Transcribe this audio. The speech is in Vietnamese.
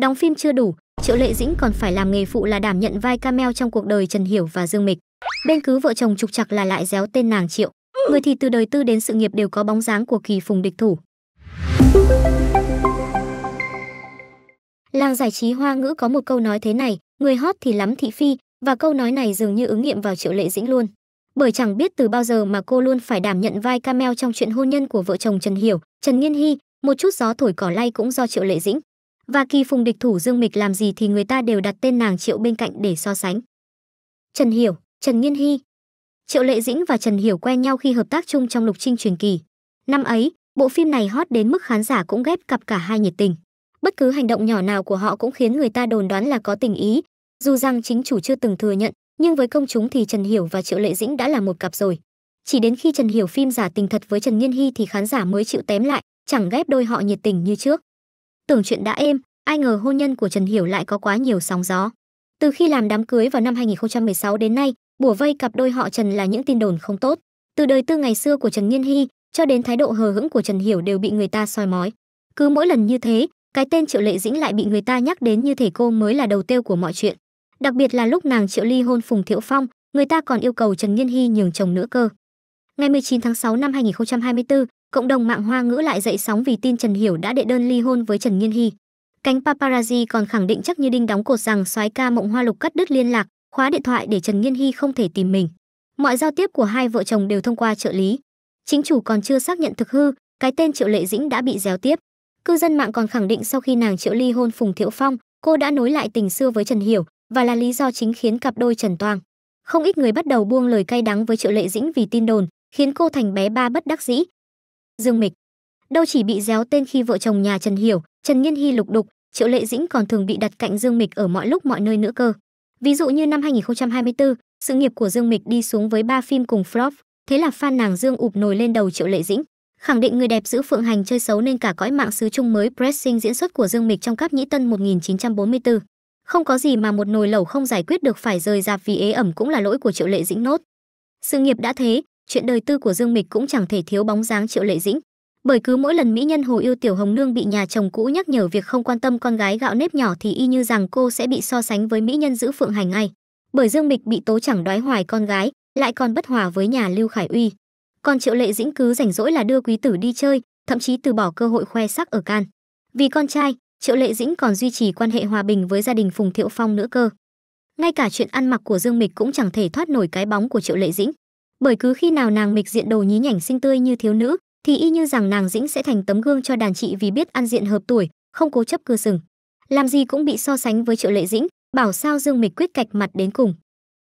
Đóng phim chưa đủ, Triệu Lệ Dĩnh còn phải làm nghề phụ là đảm nhận vai cameo trong cuộc đời Trần Hiểu và Dương Mịch. Bên cứ vợ chồng trục trặc là lại déo tên nàng Triệu. Người thì từ đời tư đến sự nghiệp đều có bóng dáng của kỳ phùng địch thủ. Làng giải trí hoa ngữ có một câu nói thế này, người hot thì lắm thị phi, và câu nói này dường như ứng nghiệm vào Triệu Lệ Dĩnh luôn. Bởi chẳng biết từ bao giờ mà cô luôn phải đảm nhận vai cameo trong chuyện hôn nhân của vợ chồng Trần Hiểu, Trần Nghiên Hy, một chút gió thổi cỏ lay cũng do Triệu Lệ Dĩnh và kỳ phùng địch thủ Dương Mịch làm gì thì người ta đều đặt tên nàng Triệu bên cạnh để so sánh. Trần Hiểu, Trần Nghiên Hy Triệu Lệ Dĩnh và Trần Hiểu quen nhau khi hợp tác chung trong lục trinh truyền kỳ. Năm ấy, bộ phim này hot đến mức khán giả cũng ghép cặp cả hai nhiệt tình. Bất cứ hành động nhỏ nào của họ cũng khiến người ta đồn đoán là có tình ý, dù rằng chính chủ chưa từng thừa nhận, nhưng với công chúng thì Trần Hiểu và Triệu Lệ Dĩnh đã là một cặp rồi. Chỉ đến khi Trần Hiểu phim giả tình thật với Trần Nghiên Hy thì khán giả mới chịu tém lại, chẳng ghép đôi họ nhiệt tình như trước. Tưởng chuyện đã êm, ai ngờ hôn nhân của Trần Hiểu lại có quá nhiều sóng gió. Từ khi làm đám cưới vào năm 2016 đến nay, bùa vây cặp đôi họ Trần là những tin đồn không tốt. Từ đời tư ngày xưa của Trần Nhiên Hy cho đến thái độ hờ hững của Trần Hiểu đều bị người ta soi mói. Cứ mỗi lần như thế, cái tên Triệu Lệ Dĩnh lại bị người ta nhắc đến như thể cô mới là đầu tiêu của mọi chuyện. Đặc biệt là lúc nàng Triệu Ly hôn Phùng Thiệu Phong, người ta còn yêu cầu Trần Nhiên Hy nhường chồng nữa cơ. Ngày 19 tháng 6 năm 2024, cộng đồng mạng hoa ngữ lại dậy sóng vì tin Trần Hiểu đã đệ đơn ly hôn với Trần Nhiên Hy. Cánh paparazzi còn khẳng định chắc như đinh đóng cột rằng soái ca Mộng Hoa Lục cắt đứt liên lạc, khóa điện thoại để Trần Nhiên Hy không thể tìm mình. Mọi giao tiếp của hai vợ chồng đều thông qua trợ lý. Chính chủ còn chưa xác nhận thực hư, cái tên Triệu Lệ Dĩnh đã bị déo tiếp. Cư dân mạng còn khẳng định sau khi nàng Triệu ly hôn Phùng Thiệu Phong, cô đã nối lại tình xưa với Trần Hiểu và là lý do chính khiến cặp đôi Trần Toang. Không ít người bắt đầu buông lời cay đắng với Triệu Lệ Dĩnh vì tin đồn, khiến cô thành bé ba bất đắc dĩ, Dương Mịch. Đâu chỉ bị déo tên khi vợ chồng nhà Trần Hiểu, Trần Nghiên Hy lục đục, Triệu Lệ Dĩnh còn thường bị đặt cạnh Dương Mịch ở mọi lúc mọi nơi nữa cơ. Ví dụ như năm 2024, sự nghiệp của Dương Mịch đi xuống với ba phim cùng flop, thế là fan nàng Dương ụp nồi lên đầu Triệu Lệ Dĩnh, khẳng định người đẹp giữ phượng hành chơi xấu nên cả cõi mạng xứ Trung mới pressing diễn xuất của Dương Mịch trong các nhĩ tân 1944. Không có gì mà một nồi lẩu không giải quyết được phải rời rạp vì ế ẩm cũng là lỗi của Triệu Lệ Dĩnh nốt. Sự nghiệp đã thế, chuyện đời tư của dương mịch cũng chẳng thể thiếu bóng dáng triệu lệ dĩnh bởi cứ mỗi lần mỹ nhân hồ yêu tiểu hồng nương bị nhà chồng cũ nhắc nhở việc không quan tâm con gái gạo nếp nhỏ thì y như rằng cô sẽ bị so sánh với mỹ nhân giữ phượng hành ngay bởi dương mịch bị tố chẳng đoái hoài con gái lại còn bất hòa với nhà lưu khải uy còn triệu lệ dĩnh cứ rảnh rỗi là đưa quý tử đi chơi thậm chí từ bỏ cơ hội khoe sắc ở can vì con trai triệu lệ dĩnh còn duy trì quan hệ hòa bình với gia đình phùng thiệu phong nữa cơ ngay cả chuyện ăn mặc của dương mịch cũng chẳng thể thoát nổi cái bóng của triệu lệ dĩnh bởi cứ khi nào nàng mịch diện đồ nhí nhảnh xinh tươi như thiếu nữ thì y như rằng nàng dĩnh sẽ thành tấm gương cho đàn chị vì biết ăn diện hợp tuổi không cố chấp cưa sừng làm gì cũng bị so sánh với triệu lệ dĩnh bảo sao dương mịch quyết cạch mặt đến cùng